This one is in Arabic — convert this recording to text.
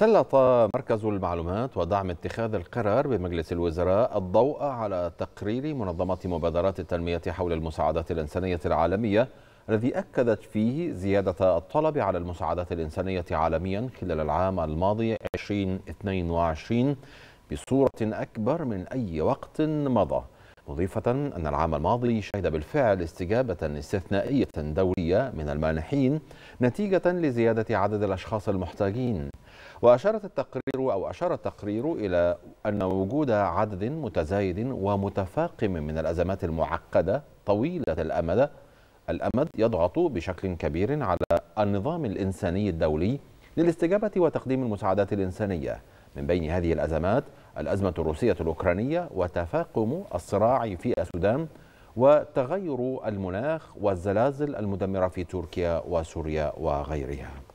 سلط مركز المعلومات ودعم اتخاذ القرار بمجلس الوزراء الضوء على تقرير منظمة مبادرات التنمية حول المساعدات الإنسانية العالمية الذي أكدت فيه زيادة الطلب على المساعدات الإنسانية عالميا خلال العام الماضي 2022 بصورة أكبر من أي وقت مضى مضيفة أن العام الماضي شهد بالفعل استجابة استثنائية دولية من المانحين نتيجة لزيادة عدد الأشخاص المحتاجين وأشارت التقرير أو أشار التقرير إلى أن وجود عدد متزايد ومتفاقم من الأزمات المعقدة طويلة الأمد الأمد يضغط بشكل كبير على النظام الإنساني الدولي للاستجابة وتقديم المساعدات الإنسانية من بين هذه الأزمات الأزمة الروسية الأوكرانية وتفاقم الصراع في السودان وتغير المناخ والزلازل المدمرة في تركيا وسوريا وغيرها